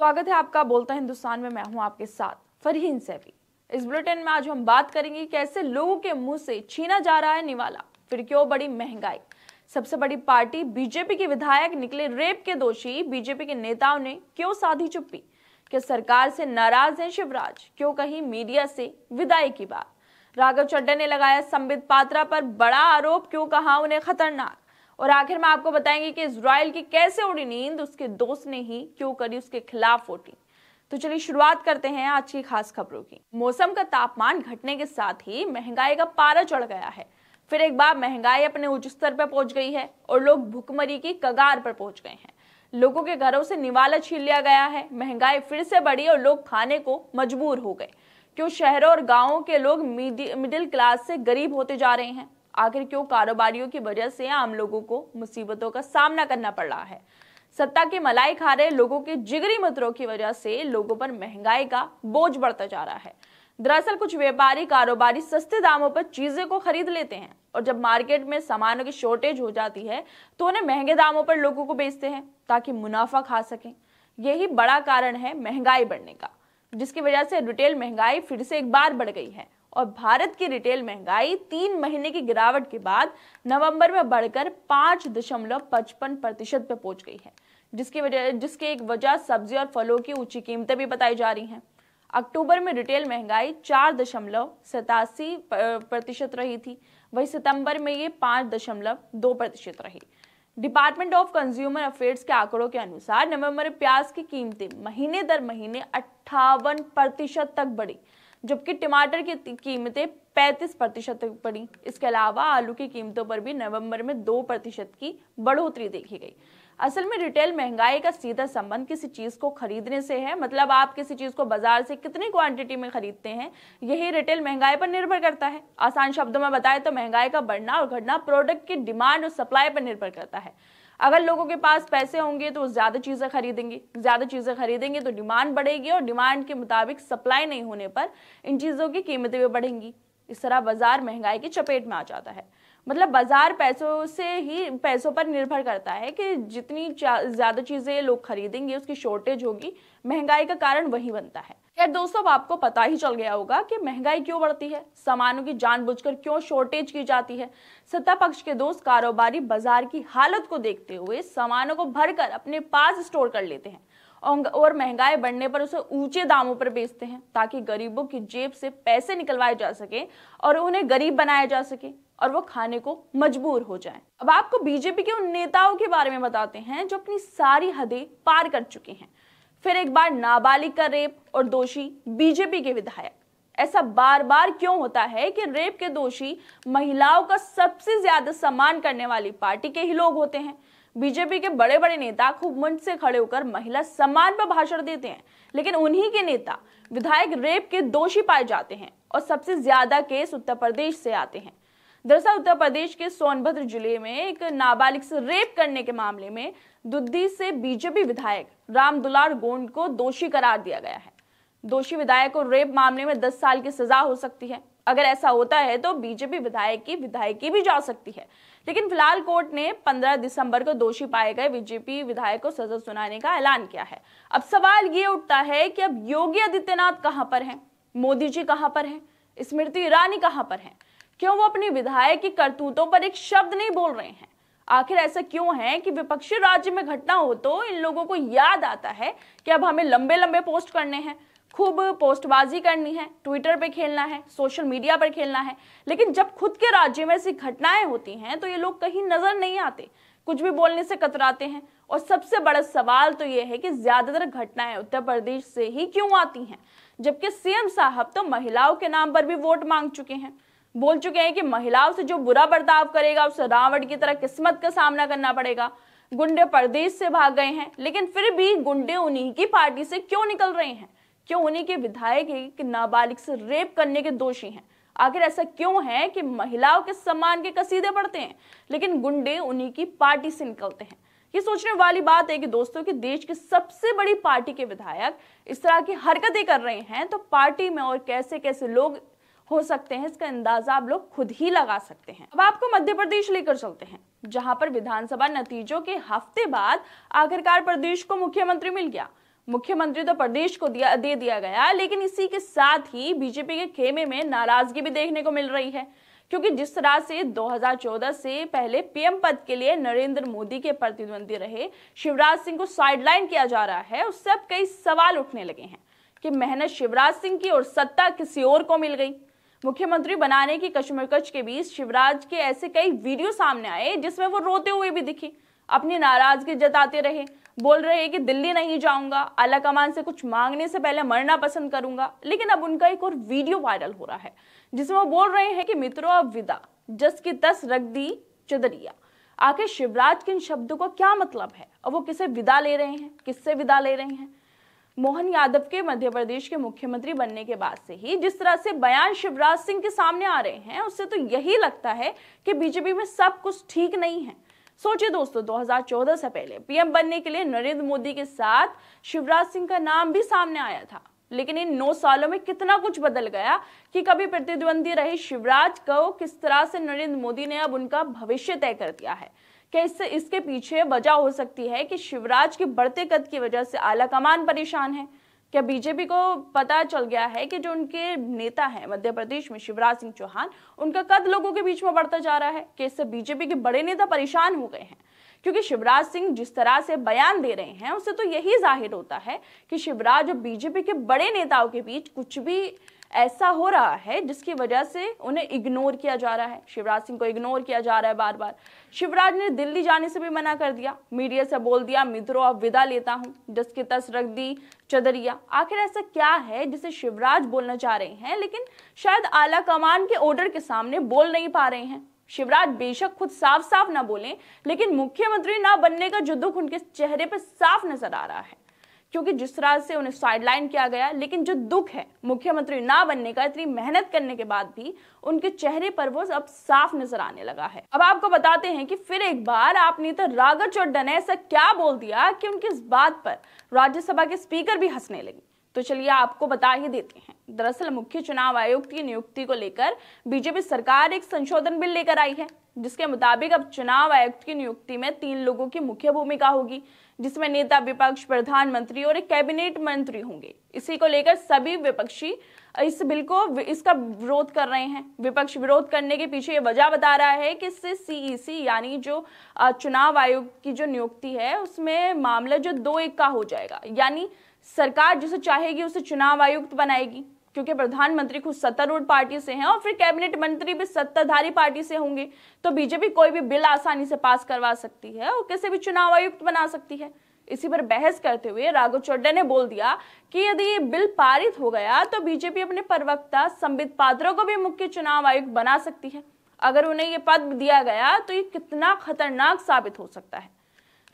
स्वागत है आपका बोलता हिंदुस्तान में मैं हूं आपके साथ फरहीन सैफी इस बुलेटिन में आज हम बात करेंगे कैसे लोगों के मुंह से छीना जा रहा है निवाला फिर क्यों बड़ी महंगाई सबसे बड़ी पार्टी बीजेपी के विधायक निकले रेप के दोषी बीजेपी के नेताओं ने क्यों साधी चुप्पी क्या सरकार से नाराज हैं शिवराज क्यों कही मीडिया से विदाई की बात राघव चड्डा ने लगाया संबित पात्रा पर बड़ा आरोप क्यों कहा उन्हें खतरनाक और आखिर में आपको बताएंगे कि इसराइल की कैसे उड़ी नींद उसके दोस्त ने ही क्यों करी उसके खिलाफ वोटिंग तो चलिए शुरुआत करते हैं आज की खास खबरों की मौसम का तापमान घटने के साथ ही महंगाई का पारा चढ़ गया है फिर एक बार महंगाई अपने उच्च स्तर पर पहुंच गई है और लोग भुखमरी की कगार पर पहुंच गए हैं लोगों के घरों से निवाला छीन लिया गया है महंगाई फिर से बढ़ी और लोग खाने को मजबूर हो गए क्यों शहरों और गांवों के लोग मिडिल क्लास से गरीब होते जा रहे हैं आखिर क्यों कारोबारियों की वजह से आम लोगों को मुसीबतों का सामना करना पड़ रहा है सत्ता की मलाई खा रहे लोगों के जिगरी मित्रों की वजह से लोगों पर महंगाई का बोझ बढ़ता जा रहा है दरअसल कुछ व्यापारी कारोबारी सस्ते दामों पर चीज़ें को खरीद लेते हैं और जब मार्केट में सामानों की शॉर्टेज हो जाती है तो उन्हें महंगे दामों पर लोगों को बेचते हैं ताकि मुनाफा खा सकें यही बड़ा कारण है महंगाई बढ़ने का जिसकी वजह से रिटेल महंगाई फिर से एक बार बढ़ गई है और भारत की रिटेल महंगाई तीन महीने की गिरावट के बाद नवंबर में बढ़कर पाँच दशमलव पचपन प्रतिशत पर पहुंच गई है जिसकी वजह जिसके एक वजह सब्जी और फलों की ऊंची कीमतें भी बताई जा रही हैं अक्टूबर में रिटेल महंगाई चार दशमलव सतासी प्रतिशत रही थी वही सितंबर में ये पाँच दशमलव दो प्रतिशत रही डिपार्टमेंट ऑफ कंज्यूमर अफेयर्स के आंकड़ों के अनुसार नवंबर में प्याज की कीमतें महीने दर महीने अट्ठावन प्रतिशत तक बढ़ी जबकि टमाटर की कीमतें 35 प्रतिशत तक बढ़ी इसके अलावा आलू की कीमतों पर भी नवंबर में 2 प्रतिशत की बढ़ोतरी देखी गई असल में रिटेल महंगाई का सीधा संबंध किसी चीज को खरीदने से है मतलब आप किसी चीज को बाजार से कितनी क्वांटिटी में खरीदते हैं यही रिटेल महंगाई पर निर्भर करता है आसान शब्दों में बताएं तो महंगाई का बढ़ना और घटना प्रोडक्ट की डिमांड और सप्लाई पर निर्भर करता है अगर लोगों के पास पैसे होंगे तो ज़्यादा चीज़ें खरीदेंगे ज़्यादा चीज़ें खरीदेंगे तो डिमांड बढ़ेगी और डिमांड के मुताबिक सप्लाई नहीं होने पर इन चीज़ों की कीमतें भी बढ़ेंगी इस तरह बाजार महंगाई की चपेट में आ जाता है मतलब बाजार पैसों से ही पैसों पर निर्भर करता है कि जितनी ज़्यादा चीज़ें लोग खरीदेंगे उसकी शॉर्टेज होगी महंगाई का कारण वही बनता है यार दोस्तों अब आपको पता ही चल गया होगा कि महंगाई क्यों बढ़ती है सामानों की जानबूझकर क्यों शॉर्टेज की जाती है सत्ता पक्ष के दोस्त कारोबारी बाजार की हालत को देखते हुए सामानों को भरकर अपने पास स्टोर कर लेते हैं और महंगाई बढ़ने पर उसे ऊंचे दामों पर बेचते हैं ताकि गरीबों की जेब से पैसे निकलवाए जा सके और उन्हें गरीब बनाया जा सके और वो खाने को मजबूर हो जाए अब आपको बीजेपी के उन नेताओं के बारे में बताते हैं जो अपनी सारी हदें पार कर चुके हैं फिर एक बार नाबालिग का रेप और दोषी बीजेपी के विधायक ऐसा बार बार क्यों होता है कि रेप के दोषी महिलाओं का सबसे ज्यादा सम्मान करने वाली पार्टी के ही लोग होते हैं बीजेपी के बड़े बड़े नेता खूब मंच से खड़े होकर महिला सम्मान पर भाषण देते हैं लेकिन उन्हीं के नेता विधायक रेप के दोषी पाए जाते हैं और सबसे ज्यादा केस उत्तर प्रदेश से आते हैं दरअसल उत्तर प्रदेश के सोनभद्र जिले में एक नाबालिग से रेप करने के मामले में दुद्दी से बीजेपी विधायक राम दुलार गोंड को दोषी करार दिया गया है दोषी विधायक को रेप मामले में दस साल की सजा हो सकती है अगर ऐसा होता है तो बीजेपी विधायक की विधायकी भी जा सकती है लेकिन फिलहाल कोर्ट ने 15 दिसंबर को दोषी पाए गए बीजेपी विधायक को सजा सुनाने का ऐलान किया है अब सवाल ये उठता है कि अब योगी आदित्यनाथ कहां पर हैं मोदी जी कहां पर हैं स्मृति ईरानी कहां पर हैं क्यों वो अपनी विधायक की करतूतों पर एक शब्द नहीं बोल रहे हैं आखिर ऐसा क्यों है कि विपक्षी राज्य में घटना हो तो इन लोगों को याद आता है कि अब हमें लंबे लंबे पोस्ट करने हैं खूब पोस्टबाजी करनी है ट्विटर पे खेलना है सोशल मीडिया पर खेलना है लेकिन जब खुद के राज्य में ऐसी घटनाएं होती हैं तो ये लोग कहीं नजर नहीं आते कुछ भी बोलने से कतराते हैं और सबसे बड़ा सवाल तो ये है कि ज्यादातर घटनाएं उत्तर प्रदेश से ही क्यों आती हैं जबकि सीएम साहब तो महिलाओं के नाम पर भी वोट मांग चुके हैं बोल चुके हैं कि महिलाओं से जो बुरा बर्ताव करेगा उसे रावण की तरह किस्मत का सामना करना पड़ेगा गुंडे प्रदेश से भाग गए हैं लेकिन फिर भी गुंडे उन्हीं की पार्टी से क्यों निकल रहे हैं क्यों उन्हीं के विधायक एक नाबालिग से रेप करने के दोषी हैं आखिर ऐसा क्यों है कि महिलाओं के सम्मान के कसीदे पढ़ते हैं लेकिन गुंडे उन्हीं की पार्टी से निकलते हैं ये सोचने वाली बात है कि दोस्तों कि देश की सबसे बड़ी पार्टी के विधायक इस तरह की हरकतें कर रहे हैं तो पार्टी में और कैसे कैसे लोग हो सकते हैं इसका अंदाजा आप लोग खुद ही लगा सकते हैं अब आपको मध्य प्रदेश लेकर चलते हैं जहां पर विधानसभा नतीजों के हफ्ते बाद आखिरकार प्रदेश को मुख्यमंत्री मिल गया मुख्यमंत्री तो प्रदेश को दिया दे दिया गया लेकिन इसी के साथ ही बीजेपी के खेमे में नाराजगी भी देखने को मिल रही है क्योंकि जिस तरह से 2014 से पहले पीएम पद के लिए नरेंद्र मोदी के प्रतिद्वंदी रहे शिवराज सिंह को साइडलाइन किया जा रहा है उससे अब कई सवाल उठने लगे हैं कि मेहनत शिवराज सिंह की और सत्ता किसी और को मिल गई मुख्यमंत्री बनाने की कश्मकश के बीच शिवराज के ऐसे कई वीडियो सामने आए जिसमें वो रोते हुए भी दिखी अपनी नाराजगी जताते रहे बोल रहे हैं कि दिल्ली नहीं जाऊंगा आला कमान से कुछ मांगने से पहले मरना पसंद करूंगा लेकिन अब उनका एक और वीडियो वायरल हो रहा है जिसमें वो बोल रहे हैं कि मित्रों अब विदा जस की तस रख दी चदरिया आखिर शिवराज के इन शब्दों का क्या मतलब है और वो किसे विदा ले रहे हैं किससे विदा ले रहे हैं मोहन यादव के मध्य प्रदेश के मुख्यमंत्री बनने के बाद से ही जिस तरह से बयान शिवराज सिंह के सामने आ रहे हैं उससे तो यही लगता है कि बीजेपी में सब कुछ ठीक नहीं है सोचिए दोस्तों 2014 से पहले पीएम बनने के लिए नरेंद्र मोदी के साथ शिवराज सिंह का नाम भी सामने आया था लेकिन इन नौ सालों में कितना कुछ बदल गया कि कभी प्रतिद्वंदी रहे शिवराज को किस तरह से नरेंद्र मोदी ने अब उनका भविष्य तय कर दिया है क्या इससे इसके पीछे वजह हो सकती है कि शिवराज के बढ़ते कद की वजह से आला कमान परेशान है क्या बीजेपी को पता चल गया है कि जो उनके नेता हैं मध्य प्रदेश में शिवराज सिंह चौहान उनका कद लोगों के बीच में बढ़ता जा रहा है कि इससे बीजेपी के बड़े नेता परेशान हो गए हैं क्योंकि शिवराज सिंह जिस तरह से बयान दे रहे हैं उससे तो यही जाहिर होता है कि शिवराज और बीजेपी के बड़े नेताओं के बीच कुछ भी ऐसा हो रहा है जिसकी वजह से उन्हें इग्नोर किया जा रहा है शिवराज सिंह को इग्नोर किया जा रहा है बार बार शिवराज ने दिल्ली जाने से भी मना कर दिया मीडिया से बोल दिया मित्रों अब विदा लेता हूँ जिसकी तस रख दी चदरिया आखिर ऐसा क्या है जिसे शिवराज बोलना चाह रहे हैं लेकिन शायद आला कमान के ऑर्डर के सामने बोल नहीं पा रहे हैं शिवराज बेशक खुद साफ साफ ना बोले लेकिन मुख्यमंत्री ना बनने का जो दुख उनके चेहरे पर साफ नजर आ रहा है क्योंकि जिस तरह से उन्हें साइडलाइन किया गया लेकिन जो दुख है मुख्यमंत्री ना बनने का इतनी मेहनत करने के बाद भी उनके चेहरे पर वो अब साफ नजर आने लगा है अब आपको बताते हैं कि फिर एक बार आपने तो रागर चौडन ऐसा क्या बोल दिया कि उनकी इस बात पर राज्यसभा के स्पीकर भी हंसने लगे तो चलिए आपको बता ही देते हैं दरअसल मुख्य चुनाव आयोग की नियुक्ति को लेकर बीजेपी सरकार एक संशोधन बिल लेकर आई है जिसके मुताबिक अब चुनाव आयुक्त की नियुक्ति में तीन लोगों की मुख्य भूमिका होगी जिसमें नेता विपक्ष प्रधानमंत्री और एक कैबिनेट मंत्री होंगे इसी को लेकर सभी विपक्षी इस बिल को इसका विरोध कर रहे हैं विपक्ष विरोध करने के पीछे ये वजह बता रहा है कि इससे सीईसी e यानी जो चुनाव आयोग की जो नियुक्ति है उसमें मामला जो दो एक का हो जाएगा यानी सरकार जिसे चाहेगी उसे चुनाव आयुक्त बनाएगी क्योंकि प्रधानमंत्री खुद सत्तारूढ़ पार्टी से हैं और फिर कैबिनेट मंत्री भी सत्ताधारी पार्टी से होंगे तो बीजेपी कोई भी बिल आसानी से पास करवा सकती है और किसी भी चुनाव आयुक्त बना सकती है इसी पर बहस करते हुए राघव चोड्डा ने बोल दिया कि यदि ये बिल पारित हो गया तो बीजेपी अपने प्रवक्ता संबित पात्रों को भी मुख्य चुनाव आयुक्त बना सकती है अगर उन्हें ये पद दिया गया तो ये कितना खतरनाक साबित हो सकता है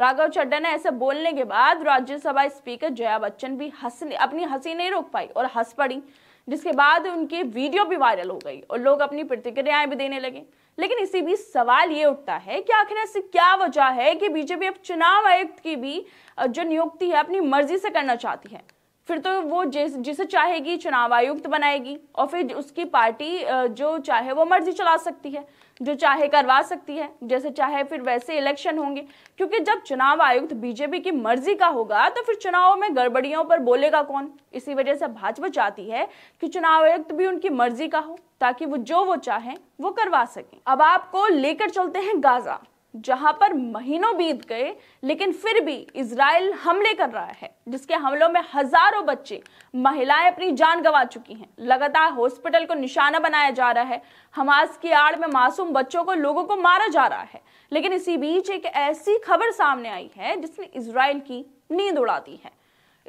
राघव चड्डा ने ऐसे बोलने के बाद राज्यसभा स्पीकर जया बच्चन भी हंसने अपनी हंसी नहीं रोक पाई और हंस पड़ी जिसके बाद उनकी वीडियो भी वायरल हो गई और लोग अपनी प्रतिक्रियाएं भी देने लगे लेकिन इसी बीच सवाल ये उठता है कि आखिर ऐसी क्या वजह है कि बीजेपी अब चुनाव आयुक्त की भी जो नियुक्ति है अपनी मर्जी से करना चाहती है फिर तो वो जिस जिसे चाहेगी चुनाव आयुक्त बनाएगी और फिर उसकी पार्टी जो चाहे वो मर्जी चला सकती है जो चाहे करवा सकती है जैसे चाहे फिर वैसे इलेक्शन होंगे क्योंकि जब चुनाव आयुक्त बीजेपी की मर्जी का होगा तो फिर चुनावों में गड़बड़ियों पर बोलेगा कौन इसी वजह से भाजपा चाहती है कि चुनाव आयुक्त भी उनकी मर्जी का हो ताकि वो जो वो चाहें वो करवा सकें अब आपको लेकर चलते हैं गाजा जहां पर महीनों बीत गए लेकिन फिर भी इसराइल हमले कर रहा है जिसके हमलों में हजारों बच्चे महिलाएं अपनी जान गंवा चुकी हैं लगातार हॉस्पिटल को निशाना बनाया जा रहा है हमास की आड़ में मासूम बच्चों को लोगों को मारा जा रहा है लेकिन इसी बीच एक ऐसी खबर सामने आई है जिसने इसराइल की नींद उड़ा दी है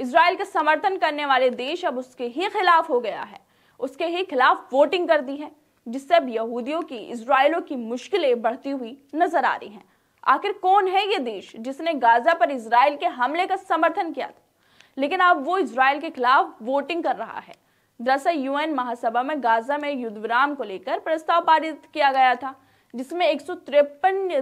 इसराइल का समर्थन करने वाले देश अब उसके ही खिलाफ हो गया है उसके ही खिलाफ वोटिंग कर दी है जिससे अब यहूदियों की इसराइलों की मुश्किलें बढ़ती हुई नजर आ रही हैं आखिर कौन है ये देश जिसने गाजा पर इसराइल के हमले का समर्थन किया था लेकिन अब वो इसराइल के खिलाफ वोटिंग कर रहा है दरअसल यूएन महासभा में गाजा में युद्ध विराम को लेकर प्रस्ताव पारित किया गया था जिसमें एक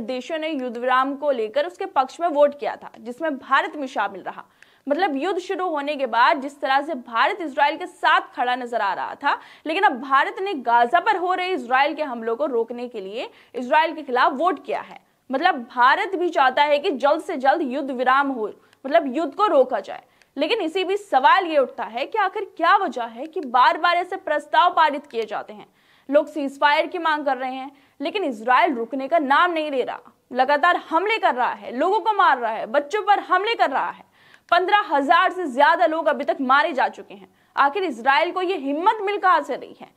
देशों ने युद्ध विराम को लेकर उसके पक्ष में वोट किया था जिसमें भारत भी शामिल रहा मतलब युद्ध शुरू होने के बाद जिस तरह से भारत इसराइल के साथ खड़ा नजर आ रहा था लेकिन अब भारत ने गाजा पर हो रहे इसराइल के हमलों को रोकने के लिए इसराइल के खिलाफ वोट किया है मतलब भारत भी चाहता है कि जल्द से जल्द युद्ध विराम हो मतलब युद्ध को रोका जाए लेकिन इसी बीच सवाल ये उठता है कि आखिर क्या वजह है कि बार बार ऐसे प्रस्ताव पारित किए जाते हैं लोग सीज फायर की मांग कर रहे हैं लेकिन इसराइल रुकने का नाम नहीं ले रहा लगातार हमले कर रहा है लोगों को मार रहा है बच्चों पर हमले कर रहा है पंद्रह हजार से ज्यादा लोग अभी तक मारे जा चुके हैं आखिर इसराइल को यह हिम्मत मिल कहा से रही है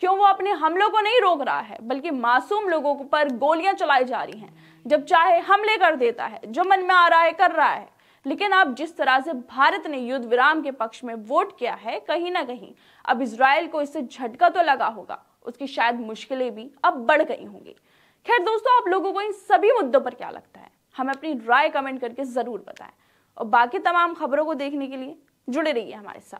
क्यों वो अपने हमलों को नहीं रोक रहा है बल्कि मासूम लोगों पर गोलियां चलाई जा रही हैं जब चाहे हमले कर देता है जो मन में आ रहा है कर रहा है लेकिन अब जिस तरह से भारत ने युद्ध विराम के पक्ष में वोट किया है कहीं ना कहीं अब इसराइल को इससे झटका तो लगा होगा उसकी शायद मुश्किलें भी अब बढ़ गई होंगी खैर दोस्तों आप लोगों को इन सभी मुद्दों पर क्या लगता है हमें अपनी राय कमेंट करके जरूर बताएं और बाकी तमाम खबरों को देखने के लिए जुड़े रहिए हमारे साथ